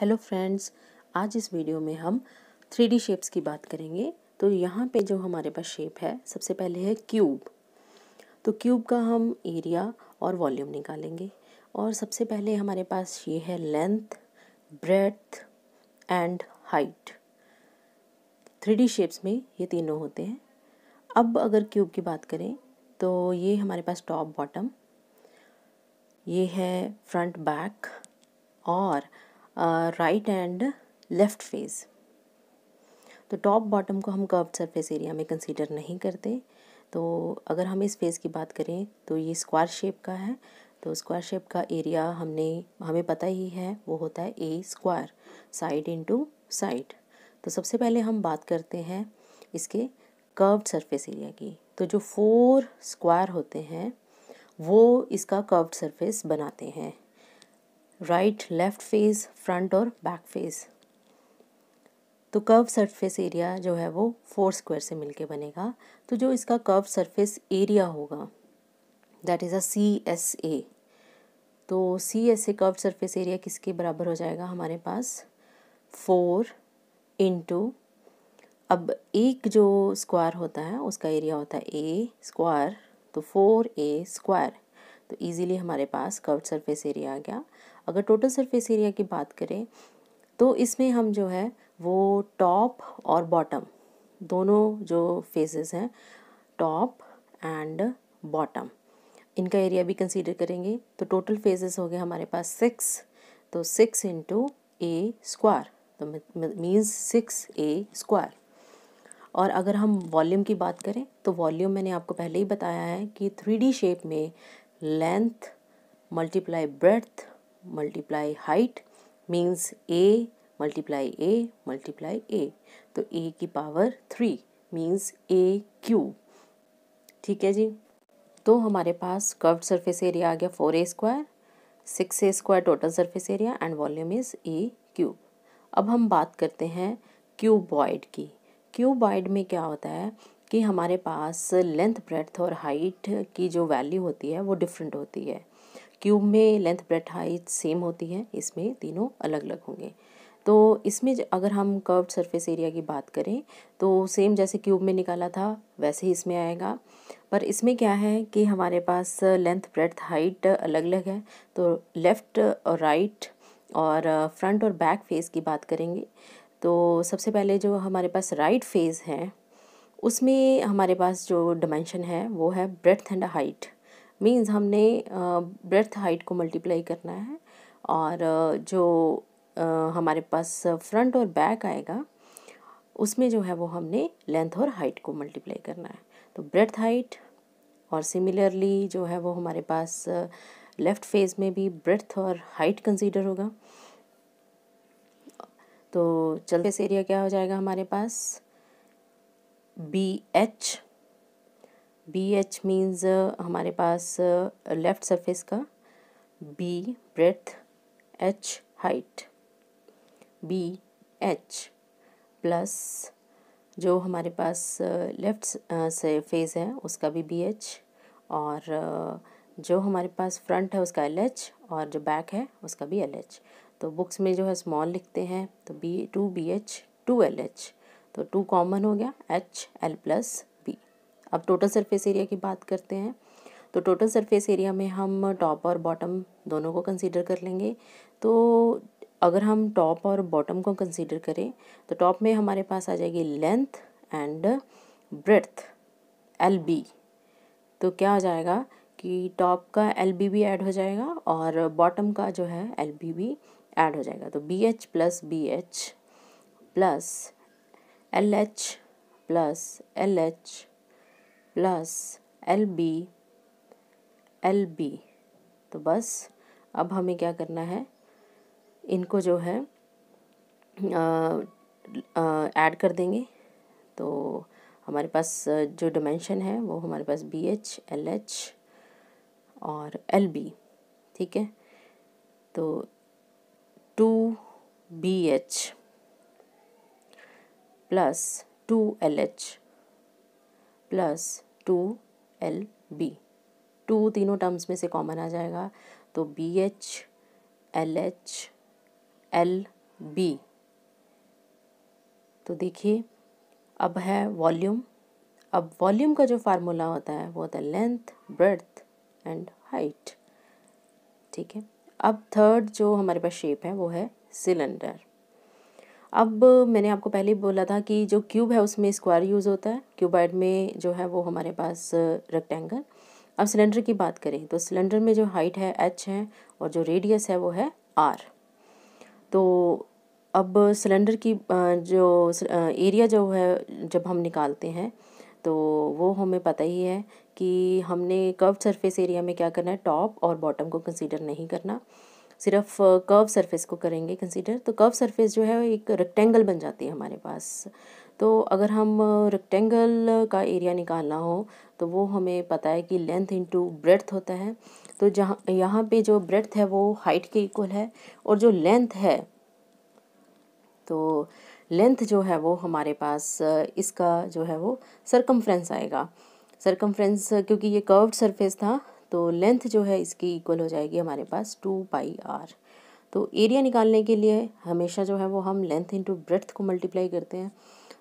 hello friends आज इस video में हम थ्री शेप्स की बात करेंगे तो यहाँ पे जो हमारे पास शेप है सबसे पहले है क्यूब तो क्यूब का हम एरिया और वॉल्यूम निकालेंगे और सबसे पहले हमारे पास ये है length breadth and height three shapes में ये तीनों होते हैं अब अगर क्यूब की बात करें तो ये हमारे पास टॉप बॉटम ये है फ्रंट बैक और राइट एंड लेफ़्ट फेस तो टॉप बॉटम को हम कर्व सरफेस एरिया में कंसीडर नहीं करते तो अगर हम इस फेस की बात करें तो ये स्क्वायर शेप का है तो स्क्वायर शेप का एरिया हमने हमें पता ही है वो होता है A square side into side तो सबसे पहले हम बात करते हैं इसके कर्व्ड सरफेस एरिया की तो जो फोर स्क्वायर होते हैं वो इसका कर्व्ड सरफेस बनाते हैं राइट लेफ्ट फेस फ्रंट और बैक फेस तो कर्व सरफेस एरिया जो है वो फोर स्क्वायर से मिलके बनेगा तो जो इसका कर्व सरफेस एरिया होगा that is a C S A तो C S A curve surface area किसके बराबर हो जाएगा हमारे पास फोर इंटू अब एक जो स्क्वायर होता है उसका एरिया होता है ए स्क्वायर तो फोर ए स्क्वायर तो ईज़िली हमारे पास कर्व सरफेस एरिया आ गया अगर टोटल सरफेस एरिया की बात करें तो इसमें हम जो है वो टॉप और बॉटम दोनों जो फेसेस हैं टॉप एंड बॉटम इनका एरिया भी कंसीडर करेंगे तो टोटल फेजेस हो गए हमारे पास सिक्स तो सिक्स इंटू ए स्क्वायर तो मीन्स सिक्स ए स्क्वायर और अगर हम वॉल्यूम की बात करें तो वॉल्यूम मैंने आपको पहले ही बताया है कि थ्री शेप में length multiply breadth multiply height means a multiply a multiply a तो a की power three means a cube ठीक है जी तो हमारे पास कर्व्ड सरफेस एरिया आ गया four A square six A square total surface area and volume is A cube अब हम बात करते हैं क्यूबॉइड की क्यूबॉइड में क्या होता है कि हमारे पास लेंथ ब्रेथ और हाइट की जो वैल्यू होती है वो डिफरेंट होती है क्यूब में लेंथ ब्रेथ हाइट सेम होती है इसमें तीनों अलग अलग होंगे तो इसमें अगर हम कर्व सरफेस एरिया की बात करें तो सेम जैसे क्यूब में निकाला था वैसे ही इसमें आएगा पर इसमें क्या है कि हमारे पास लेंथ ब्रेथ हाइट अलग अलग है तो लेफ़्ट और राइट और फ्रंट और बैक फेस की बात करेंगे तो सबसे पहले जो हमारे पास राइट फेस है उसमें हमारे पास जो डिमेंशन है वो है ब्रेथ एंड हाइट मीन्स हमने ब्रेथ हाइट को मल्टीप्लाई करना है और जो हमारे पास फ्रंट और बैक आएगा उसमें जो है वो हमने लेंथ और हाइट को मल्टीप्लाई करना है तो ब्रेथ हाइट और सिमिलरली जो है वो हमारे पास लेफ़्ट फेज में भी ब्रेथ और हाइट कंसीडर होगा तो चलते एरिया क्या हो जाएगा हमारे पास B H B H means हमारे पास लेफ़्ट uh, सरफेस का B breadth H height B H plus जो हमारे पास लेफ़्ट uh, uh, से फेस है उसका भी बी एच और जो हमारे पास फ्रंट है उसका एल एच और जो बैक है उसका भी एल एच तो बुक्स में जो है स्मॉल लिखते हैं तो B two B H two L H तो टू कॉमन हो गया एच एल प्लस बी अब टोटल सरफेस एरिया की बात करते हैं तो टोटल सरफेस एरिया में हम टॉप और बॉटम दोनों को कंसीडर कर लेंगे तो अगर हम टॉप और बॉटम को कंसीडर करें तो टॉप में हमारे पास आ जाएगी length and breadth L B तो क्या हो जाएगा कि टॉप का एल बी भी ऐड हो जाएगा और बॉटम का जो है एल बी भी ऐड हो जाएगा तो B H plus B H plus L H plus L H plus L B L B तो बस अब हमें क्या करना है इनको जो है ऐड कर देंगे तो हमारे पास जो डिमेंशन है वो हमारे पास बी एच एल एच और एल बी ठीक है तो two B H plus two L H plus two L B two तीनों टर्म्स में से कॉमन आ जाएगा तो B H L H L B तो देखिए अब है वॉल्यूम अब वॉल्यूम का जो फार्मूला होता है वो होता है लेंथ ब्रेथ एंड हाइट ठीक है अब थर्ड जो हमारे पास शेप है वो है सिलेंडर अब मैंने आपको पहले बोला था कि जो क्यूब है उसमें स्क्वायर यूज़ होता है क्यूबाइड में जो है वो हमारे पास रेक्टेंगल अब सिलेंडर की बात करें तो सिलेंडर में जो हाइट है एच है और जो रेडियस है वो है आर तो अब सिलेंडर की जो एरिया जो है जब हम निकालते हैं तो वो हमें पता ही है कि हमने कर्व सरफेस एरिया में क्या करना है टॉप और बॉटम को कंसीडर नहीं करना सिर्फ कर्व सरफेस को करेंगे कंसीडर तो कर्व सरफेस जो है एक रेक्टेंगल बन जाती है हमारे पास तो अगर हम रेक्टेंगल का एरिया निकालना हो तो वो हमें पता है कि लेंथ इनटू ब्रेथ होता है तो जहाँ यहाँ पे जो ब्रेथ है वो हाइट के इक्वल है और जो लेंथ है तो लेंथ जो है वो हमारे पास इसका जो है वो सरकमफ्रेंस आएगा सरकमफ्रेंस क्योंकि ये कर्व्ड सरफेस था तो लेंथ जो है इसकी इक्वल हो जाएगी हमारे पास टू पाई आर तो एरिया निकालने के लिए हमेशा जो है वो हम लेंथ इंटू ब्रेथ को मल्टीप्लाई करते हैं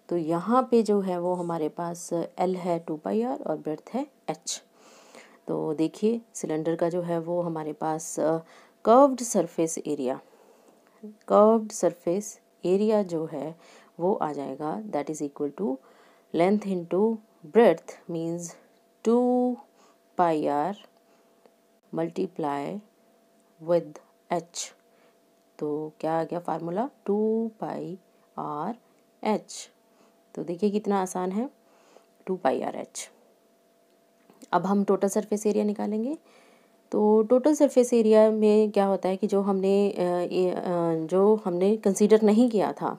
तो यहाँ पे जो है वो हमारे पास एल है टू पाई आर और ब्रेथ है एच तो देखिए सिलेंडर का जो है वो हमारे पास curved surface area curved surface area जो है वो आ जाएगा that is equal to length into breadth means to pi R multiply with H तो क्या आ गया formula two pi R H तो देखिए कितना आसान है टू पाई आर एच अब हम टोटल सरफेस एरिया निकालेंगे तो टोटल सरफेस एरिया में क्या होता है कि जो हमने जो हमने कंसीडर नहीं किया था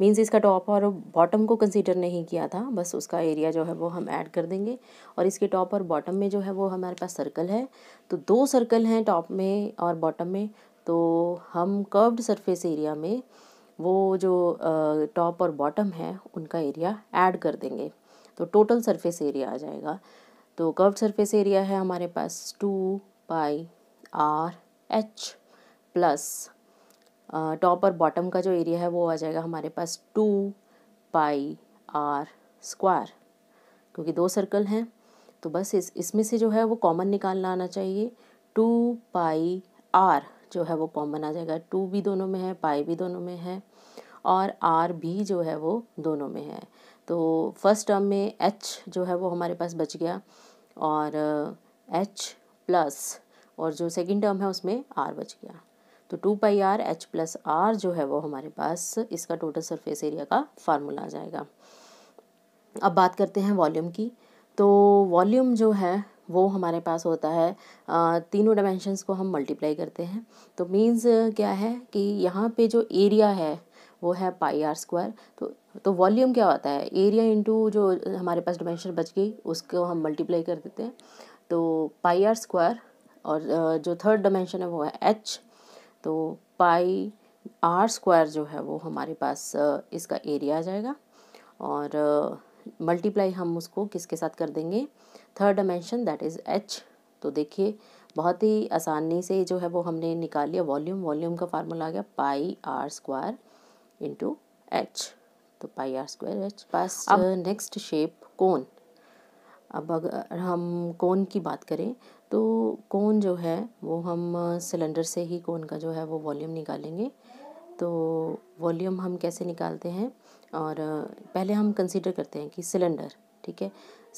मीन्स इसका टॉप और बॉटम को कंसीडर नहीं किया था बस उसका एरिया जो है वो हम ऐड कर देंगे और इसके टॉप और बॉटम में जो है वो हमारे पास सर्कल है तो दो सर्कल हैं टॉप में और बॉटम में तो हम कर्व्ड सरफेस एरिया में वो जो टॉप और बॉटम है उनका एरिया ऐड कर देंगे तो टोटल सरफेस एरिया आ जाएगा तो कर्व सरफेस एरिया है हमारे पास two pi R H plus top और बॉटम का जो एरिया है वो आ जाएगा हमारे पास टू पाई आर स्क्वायर क्योंकि दो सर्कल हैं तो बस इस इसमें से जो है वो कॉमन निकालना आना चाहिए टू पाई आर जो है वो कॉमन आ जाएगा टू भी दोनों में है पाई भी दोनों में है और आर भी जो है वो दोनों में है तो फर्स्ट टर्म में एच जो है वो हमारे पास बच गया और एच प्लस और जो सेकंड टर्म है उसमें आर बच गया तो two pi R H plus R जो है वो हमारे पास इसका टोटल सरफेस एरिया का फार्मूला आ जाएगा अब बात करते हैं वॉल्यूम की तो वॉल्यूम जो है वो हमारे पास होता है तीनों डायमेंशंस को हम मल्टीप्लाई करते हैं तो मींस क्या है कि यहाँ पे जो एरिया है वो है पाई आर स्क्वायर तो तो वॉल्यूम क्या होता है एरिया इनटू जो हमारे पास डायमेंशन बच गई उसको हम मल्टीप्लाई कर देते हैं तो पाई आर स्क्वायर और जो थर्ड डायमेंशन है वो है एच तो पाई आर स्क्वायर जो है वो हमारे पास इसका एरिया आ जाएगा और मल्टीप्लाई हम उसको किसके साथ कर देंगे third dimension that is H तो देखिए बहुत ही आसानी से जो है वो हमने निकाल लिया वॉल्यूम वॉल्यूम का फार्मूला आ गया pi are square into H तो पाई आर स्क्वायर एच पास अब नेक्स्ट शेप कौन अब अगर हम कौन की बात करें तो कोन जो है वो हम सिलेंडर से ही कोन का जो है वो वॉल्यूम निकालेंगे तो वॉल्यूम हम कैसे निकालते हैं और पहले हम कंसीडर करते हैं कि सिलेंडर ठीक है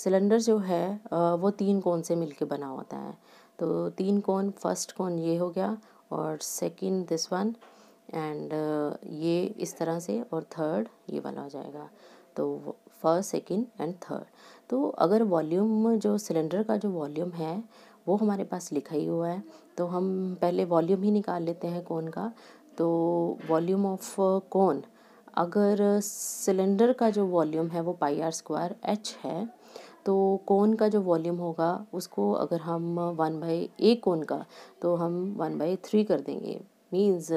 सिलेंडर जो है वो तीन कोन से मिलके बना होता है तो तीन कोन फर्स्ट कोन ये हो गया और सेकंड दिस वन एंड ये इस तरह से और थर्ड ये वाला हो जाएगा तो फर्स्ट सेकंड एंड थर्ड तो अगर वॉल्यूम जो सिलेंडर का जो वॉल्यूम है वो हमारे पास लिखा ही हुआ है तो हम पहले वॉल्यूम ही निकाल लेते हैं कौन का तो वॉल्यूम ऑफ कौन अगर सिलेंडर का जो वॉल्यूम है वो पाई आर स्क्वायर एच है तो कौन का जो वॉल्यूम होगा उसको अगर हम वन बाई ए कौन का तो हम वन बाई थ्री कर देंगे मीन्स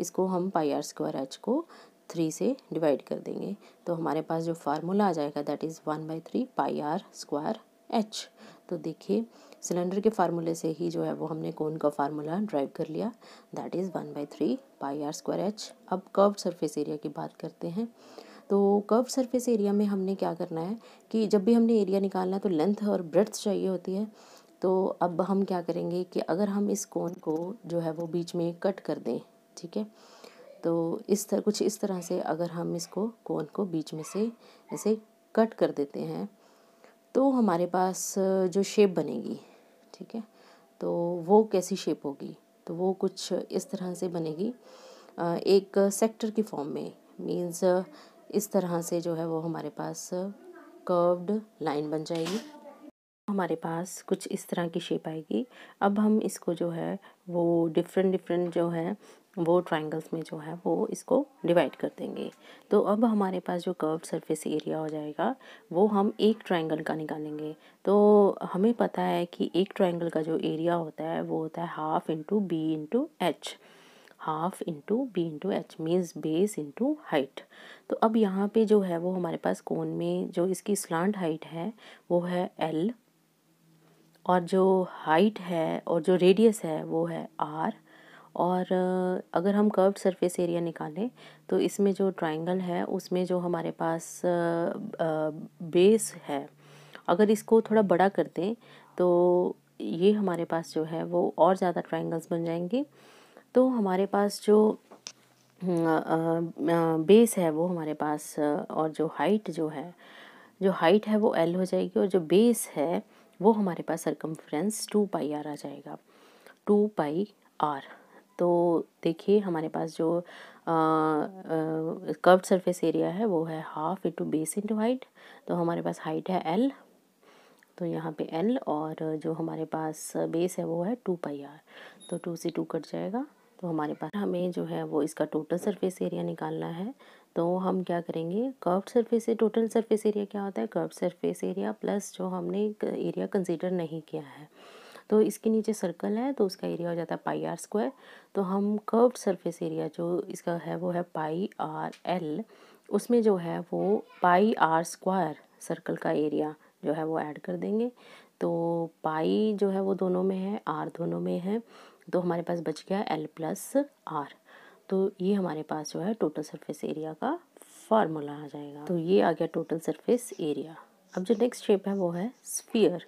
इसको हम पाई आर स्क्वायर एच को थ्री से डिवाइड कर देंगे तो हमारे पास जो फार्मूला आ जाएगा that is one by three pi are square H तो देखिए सिलेंडर के फार्मूले से ही जो है वो हमने कोन का फार्मूला ड्राइव कर लिया that is one by three pi are square H अब कर्व सरफेस एरिया की बात करते हैं तो कर्व सरफेस एरिया में हमने क्या करना है कि जब भी हमने एरिया निकालना है तो लेंथ और ब्रेथ चाहिए होती है तो अब हम क्या करेंगे कि अगर हम इस कोन को जो है वो बीच में कट कर दें ठीक है तो इस तरह कुछ इस तरह से अगर हम इसको कोन को बीच में से ऐसे कट कर देते हैं तो हमारे पास जो शेप बनेगी ठीक है तो वो कैसी शेप होगी तो वो कुछ इस तरह से बनेगी एक सेक्टर की फॉर्म में मीन्स इस तरह से जो है वो हमारे पास कर्व्ड लाइन बन जाएगी हमारे पास कुछ इस तरह की शेप आएगी अब हम इसको जो है वो डिफरेंट डिफरेंट जो है वो ट्राइंगल्स में जो है वो इसको डिवाइड कर देंगे तो अब हमारे पास जो कर्व सरफेस एरिया हो जाएगा वो हम एक ट्राइंगल का निकालेंगे तो हमें पता है कि एक ट्राइंगल का जो एरिया होता है वो होता है half into B into H half into B into H means base into height तो अब यहाँ पे जो है वो हमारे पास कोन में जो इसकी स्लांट हाइट है वो है एल और जो हाइट है और जो रेडियस है वो है आर और अगर हम कर्व्ड सरफेस एरिया निकालें तो इसमें जो ट्राइंगल है उसमें जो हमारे पास बेस है अगर इसको थोड़ा बड़ा कर दें तो ये हमारे पास जो है वो और ज़्यादा ट्राइंगल्स बन जाएंगे तो हमारे पास जो बेस है वो हमारे पास और जो हाइट जो है जो हाइट है वो एल हो जाएगी और जो बेस है वो हमारे पास सरकमफ्रेंस टू पाई आर आ जाएगा टू पाई आर तो देखिए हमारे पास जो कर्व्ड सरफेस एरिया है वो है half into base into height तो हमारे पास हाइट है एल तो यहाँ पे एल और जो हमारे पास बेस है वो है टू पाई आर तो टू से टू कट जाएगा तो हमारे पास हमें जो है वो इसका टोटल सरफेस एरिया निकालना है तो हम क्या करेंगे curve surface total surface area क्या होता है कर्व सरफेस एरिया प्लस जो हमने एरिया कंसीडर नहीं किया है तो इसके नीचे सर्कल है तो उसका एरिया हो जाता है पाई आर स्क्वायर तो हम कर्व्ड सरफेस एरिया जो इसका है वो है पाई आर एल उसमें जो है वो पाई आर स्क्वायर सर्कल का एरिया जो है वो ऐड कर देंगे तो पाई जो है वो दोनों में है आर दोनों में है तो हमारे पास बच गया एल प्लस आर तो ये हमारे पास जो है टोटल सरफेस एरिया का फार्मूला आ जाएगा तो ये आ गया टोटल सरफेस एरिया अब जो नेक्स्ट शेप है वो है स्फीयर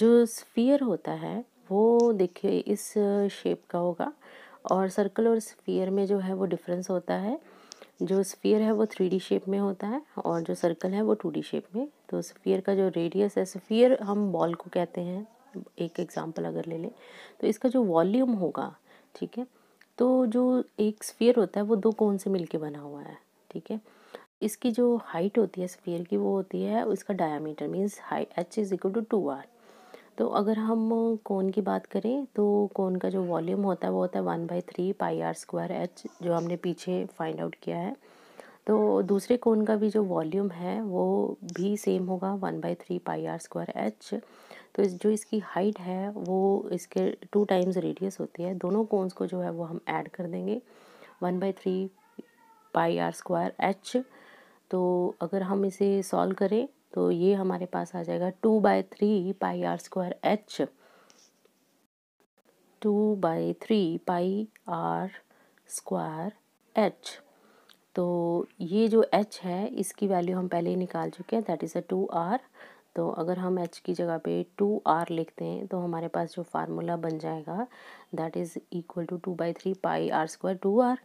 जो स्फीयर होता है वो देखिए इस शेप का होगा और सर्कल और स्फीयर में जो है वो डिफरेंस होता है जो स्फीयर है वो थ्री शेप में होता है और जो सर्कल है वो टू शेप में तो स्फीयर का जो रेडियस है स्फीयर हम बॉल को कहते हैं एक एग्ज़ाम्पल अगर ले लें तो इसका जो वॉल्यूम होगा ठीक है तो जो एक स्फीयर होता है वो दो कोन से मिलके बना हुआ है ठीक है इसकी जो हाइट होती है स्फीयर की वो होती है उसका diameter means height h is equal to two r तो अगर हम कोन की बात करें तो कोन का जो वॉल्यूम होता है वो होता है one by three pi are square h जो हमने पीछे फाइंड आउट किया है तो दूसरे कोन का भी जो वॉल्यूम है वो भी सेम होगा one by three pi are square H तो इस जो इसकी हाइट है वो इसके टू टाइम्स रेडियस होती है दोनों कोन्स को जो है वो हम ऐड कर देंगे one by three pi are square H तो अगर हम इसे सॉल्व करें तो ये हमारे पास आ जाएगा two by three pi are square h two by three pi are square H तो ये जो एच है इसकी वैल्यू हम पहले ही निकाल चुके हैं that is a two r तो अगर हम एच की जगह पे टू आर लिखते हैं तो हमारे पास जो फार्मूला बन जाएगा that is equal to two by three pi are square two r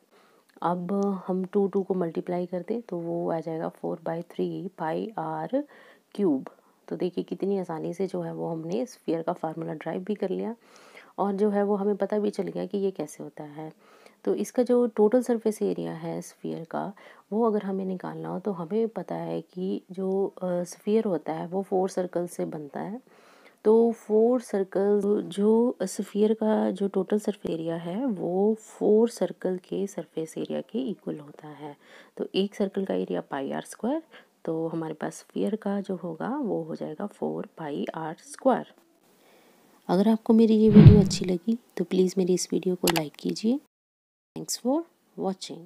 अब हम टू टू को मल्टीप्लाई कर दें तो वो आ जाएगा four by three pi r cube तो देखिए कितनी आसानी से जो है वो हमने स्फीयर का फार्मूला ड्राइव भी कर लिया और जो है वो हमें पता भी चल गया कि ये कैसे होता है तो इसका जो टोटल सरफेस एरिया है स्फीयर का वो अगर हमें निकालना हो तो हमें पता है कि जो स्फीयर होता है वो फोर सर्कल से बनता है तो फोर सर्कल जो सफियर का जो टोटल सरफेस एरिया है वो फोर सर्कल के सरफेस एरिया के इक्वल होता है तो एक सर्कल का एरिया पाई आर स्क्वायर तो हमारे पास स्फीयर का जो होगा वो हो जाएगा फोर पाई आर स्क्वायर अगर आपको मेरी ये वीडियो अच्छी लगी तो प्लीज़ मेरी इस वीडियो को लाइक कीजिए थैंक्स फॉर वॉचिंग